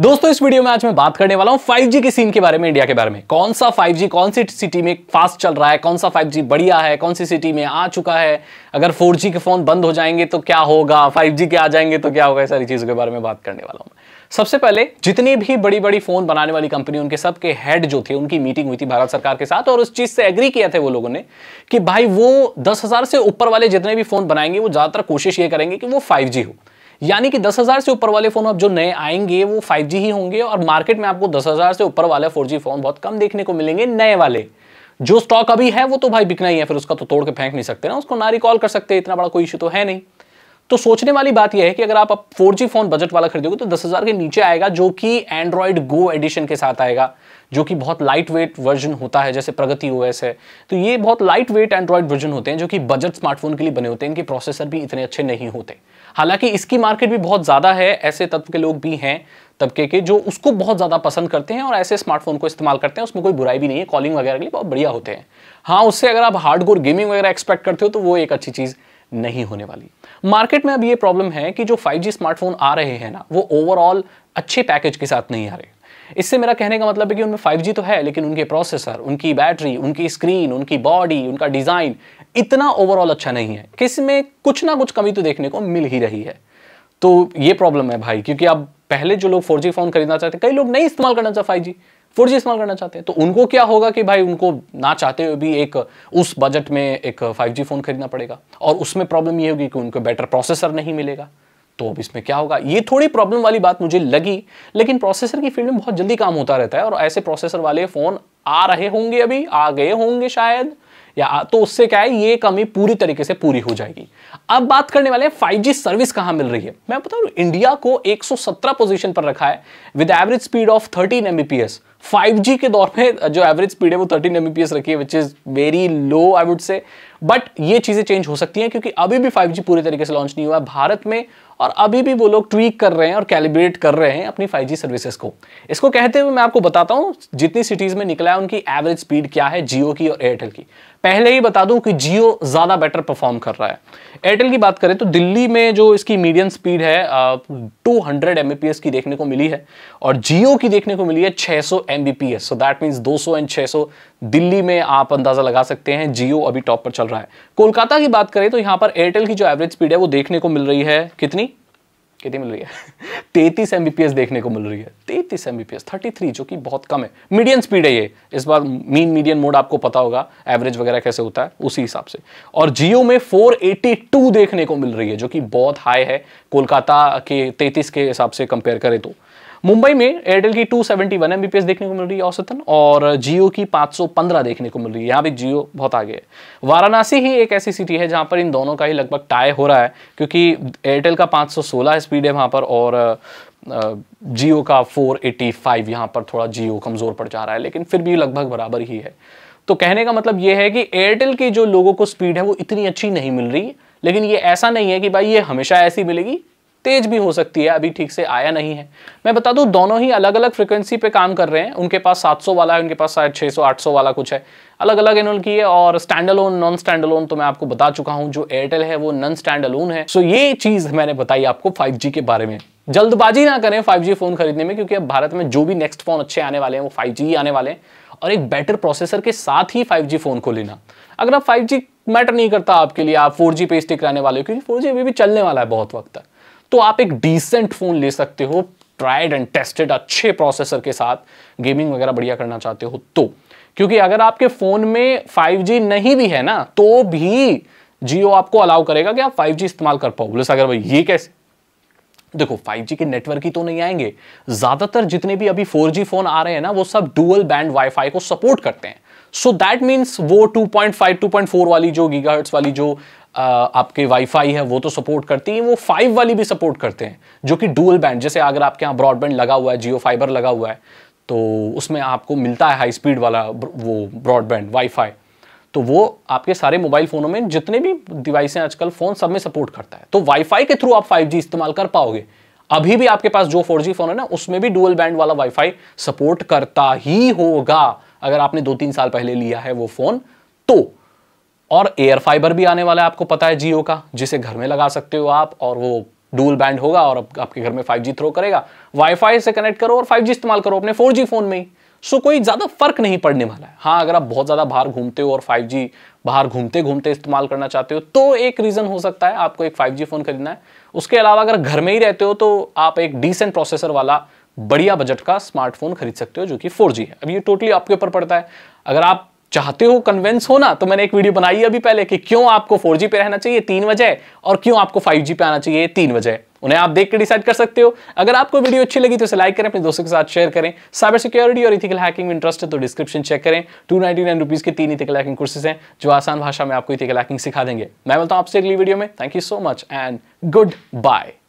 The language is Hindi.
दोस्तों इस वीडियो में आज मैं बात करने वाला हूं 5G के सीन के बारे में इंडिया के बारे में कौन सा 5G कौन सी सिटी में फास्ट चल रहा है कौन सा 5G बढ़िया है कौन सी सिटी में आ चुका है अगर 4G के फोन बंद हो जाएंगे तो क्या होगा 5G के आ जाएंगे तो क्या होगा सारी चीजों के बारे में बात करने वाला हूं सबसे पहले जितनी भी बड़ी बड़ी फोन बनाने वाली कंपनी उनके सबके हेड जो थे उनकी मीटिंग हुई थी भारत सरकार के साथ और उस चीज से एग्री किया थे वो लोगों ने कि भाई वो दस हजार से ऊपर वाले जितने भी फोन बनाएंगे वो ज्यादातर कोशिश ये करेंगे कि वो फाइव हो यानी कि 10,000 से ऊपर वाले फोन अब जो नए आएंगे वो 5G ही होंगे और मार्केट में आपको 10,000 से ऊपर वाला 4G फोन बहुत कम देखने को मिलेंगे नए वाले जो स्टॉक अभी है वो तो भाई बिकना ही है फिर उसका तो तोड़ के फेंक नहीं सकते ना उसको ना रिकॉल कर सकते इतना बड़ा कोई इशू तो है नहीं तो सोचने वाली बात यह है कि अगर आप फोर फोर फोन बजट वाला खरीदोगे तो दस हज़ार के नीचे आएगा जो कि एंड्रॉयड गो एडिशन के साथ आएगा जो कि बहुत लाइट वेट वर्जन होता है जैसे प्रगति ओएस है तो ये बहुत लाइट वेट एंड्रॉयड वर्जन होते हैं जो कि बजट स्मार्टफोन के लिए बने होते हैं इनके प्रोसेसर भी इतने अच्छे नहीं होते हालांकि इसकी मार्केट भी बहुत ज़्यादा है ऐसे तत्व के लोग भी हैं तबके के जो उसको बहुत ज़्यादा पसंद करते हैं और ऐसे स्मार्टफोन को इस्तेमाल करते हैं उसमें कोई बुराई भी नहीं है कॉलिंग वगैरह के लिए बहुत बढ़िया होते हैं हाँ उससे अगर आप हार्ड कोर गेमिंग वगैरह एक्सपेक्ट करते हो तो वो एक अच्छी चीज़ नहीं होने वाली मार्केट में अब ये प्रॉब्लम है कि जो 5G स्मार्टफोन आ रहे हैं ना वो ओवरऑल अच्छे पैकेज के साथ नहीं आ रहे इससे मेरा कहने का मतलब है कि उनमें 5G तो है लेकिन उनके प्रोसेसर उनकी बैटरी उनकी स्क्रीन उनकी बॉडी उनका डिज़ाइन इतना ओवरऑल अच्छा नहीं है किस में कुछ ना कुछ कमी तो देखने को मिल ही रही है तो ये प्रॉब्लम है भाई क्योंकि अब पहले जो लोग 4G फ़ोन खरीदना चाहते हैं कई लोग नहीं इस्तेमाल करना चाहते फाइव जी फोर जी इस्तेमाल करना चाहते हैं तो उनको क्या होगा कि भाई उनको ना चाहते हुए भी एक उस बजट में एक फाइव जी फ़ोन खरीदना पड़ेगा और उसमें प्रॉब्लम ये होगी कि उनको बेटर प्रोसेसर नहीं मिलेगा तो अब इसमें क्या होगा ये थोड़ी प्रॉब्लम वाली बात मुझे लगी लेकिन प्रोसेसर की फील्ड में बहुत जल्दी काम होता रहता है और ऐसे प्रोसेसर वाले फ़ोन आ रहे होंगे अभी आ गए होंगे शायद या तो उससे क्या है ये कमी पूरी तरीके से पूरी हो जाएगी अब बात करने वाले हैं 5G सर्विस कहां मिल रही है मैं बता रहा इंडिया को 117 पोजीशन पर रखा है with average speed of 13 Mbps 5G के दौर में जो एवरेज स्पीड है वो 13 एम रखी है which is very low I would say but ये चीज़ें चेंज हो सकती हैं क्योंकि अभी भी 5G पूरी तरीके से लॉन्च नहीं हुआ है भारत में और अभी भी वो लोग ट्वीक कर रहे हैं और कैलिब्रेट कर रहे हैं अपनी 5G सर्विसेज को इसको कहते हुए मैं आपको बताता हूँ जितनी सिटीज़ में निकला है उनकी एवरेज स्पीड क्या है जियो की और एयरटेल की पहले ही बता दूं कि जियो ज़्यादा बेटर परफॉर्म कर रहा है एयरटेल की बात करें तो दिल्ली में जो इसकी मीडियम स्पीड है टू हंड्रेड की देखने को मिली है और जियो की देखने को मिली है छह सौ Mbps so that means 200 and 600 Delhi में आप अंदाजा लगा सकते हैं जियो अभी टॉप पर चल रहा है कोलकाता की बात करें तो यहां पर एयरटेल की जो एवरेज स्पीड है वो देखने को मिल रही है कितनी कितनी मिल रही है तैतीस एमबीपीएस देखने को मिल रही है तैतीस एम बी जो कि बहुत कम है मीडियम स्पीड है ये इस बार मीन मीडियम मोड आपको पता होगा एवरेज वगैरह कैसे होता है उसी हिसाब से और जियो में 482 देखने को मिल रही है जो कि बहुत हाई है कोलकाता के 33 के हिसाब से कंपेयर करें तो मुंबई में एयरटेल की 271 सेवेंटी देखने को मिल रही है औसतन और जियो की 515 देखने को मिल रही है यहाँ भी जियो बहुत आगे है वाराणसी ही एक ऐसी सिटी है जहाँ पर इन दोनों का ही लगभग टाई हो रहा है क्योंकि एयरटेल का 516 स्पीड है वहाँ पर और जियो का 485 यहाँ पर थोड़ा जियो कमज़ोर पड़ जा रहा है लेकिन फिर भी लगभग बराबर ही है तो कहने का मतलब ये है कि एयरटेल की जो लोगों को स्पीड है वो इतनी अच्छी नहीं मिल रही लेकिन ये ऐसा नहीं है कि भाई ये हमेशा ऐसी मिलेगी तेज भी हो सकती है अभी ठीक से आया नहीं है मैं बता दूं दोनों ही अलग अलग फ्रिक्वेंसी पे काम कर रहे हैं उनके पास 700 वाला है उनके पास शायद 600 800 वाला कुछ है अलग अलग इन्होंने की है और stand alone non stand alone तो मैं आपको बता चुका हूं जो एयरटेल है वो नॉन स्टैंड अलोन है सो ये चीज मैंने बताई आपको फाइव के बारे में जल्दबाजी ना करें फाइव फोन खरीदने में क्योंकि अब भारत में जो भी नेक्स्ट फोन अच्छे आने वाले हैं वो फाइव ही आने वाले हैं और एक बेटर प्रोसेसर के साथ ही फाइव फोन को लेना अगर आप फाइव मैटर नहीं करता आपके लिए आप फोर पे स्टिक रहने वाले हो क्योंकि फोर अभी भी चलने वाला है बहुत वक्त तक तो आप एक डिसेंट फ़ोन ले सकते हो ट्राइड एंड टेस्टेड अच्छे प्रोसेसर के साथ गेमिंग वगैरह बढ़िया करना चाहते हो तो क्योंकि अगर आपके फ़ोन में 5G नहीं भी है ना तो भी जियो आपको अलाउ करेगा कि आप 5G इस्तेमाल कर पाओ बोले सागर भाई ये कैसे देखो 5G के नेटवर्क ही तो नहीं आएंगे ज़्यादातर जितने भी अभी 4G फ़ोन आ रहे हैं ना वो सब डुअल बैंड वाईफाई को सपोर्ट करते हैं सो दैट मीन्स वो 2.5 2.4 वाली जो गीगाहर्ट्ज़ वाली जो आपके वाईफाई है वो तो सपोर्ट करती है वो फाइव वाली भी सपोर्ट करते हैं जो कि डुअल बैंड जैसे अगर आपके यहाँ ब्रॉडबैंड लगा हुआ है जियो फाइबर लगा हुआ है तो उसमें आपको मिलता है हाई स्पीड वाला वो ब्रॉडबैंड वाईफाई तो वो आपके सारे मोबाइल फ़ोनों में जितने भी डिवाइस हैं आजकल फ़ोन सब में सपोर्ट करता है तो वाईफाई के थ्रू आप फाइव इस्तेमाल कर पाओगे अभी भी आपके पास जो फोर फ़ोन है ना उसमें भी डुअल बैंड वाला वाईफाई सपोर्ट करता ही होगा अगर आपने दो तीन साल पहले लिया है वो फ़ोन तो और एयर फाइबर भी आने वाला है आपको पता है जियो का जिसे घर में लगा सकते हो आप और वो डूल बैंड होगा और आपके घर में 5G थ्रो करेगा वाईफाई से कनेक्ट करो और 5G इस्तेमाल करो अपने 4G फोन में ही सो कोई ज़्यादा फर्क नहीं पड़ने वाला है हाँ अगर आप बहुत ज़्यादा बाहर घूमते हो और 5G बाहर घूमते घूमते इस्तेमाल करना चाहते हो तो एक रीज़न हो सकता है आपको एक 5G फ़ोन खरीदना है उसके अलावा अगर घर में ही रहते हो तो आप एक डिसेंट प्रोसेसर वाला बढ़िया बजट का स्मार्टफोन खरीद सकते हो जो कि 4G है अब ये टोटली आपके ऊपर पड़ता है अगर आप चाहते हो कन्वेंस होना तो मैंने एक वीडियो बनाई है अभी पहले कि क्यों आपको 4G पे रहना चाहिए तीन वजह और क्यों आपको 5G पे आना चाहिए तीन वजह उन्हें आप देख के डिसाइड कर सकते हो अगर आपको वीडियो अच्छी लगी तो इसे लाइक करें अपने दोस्तों के साथ शेयर करें साइबर सिक्योरिटी और इथिकल हैकिंग में इंटरेस्ट है तो डिस्क्रिप्शन चेक करें टू नाइनटी के तीन इथिकल हैकिंग कोर्सेज हैं जो आसान भाषा में आपको इथिकल हैकिंग सिखा देंगे मैं बोलता हूँ आपसे अगली वीडियो में thank you so much and good bye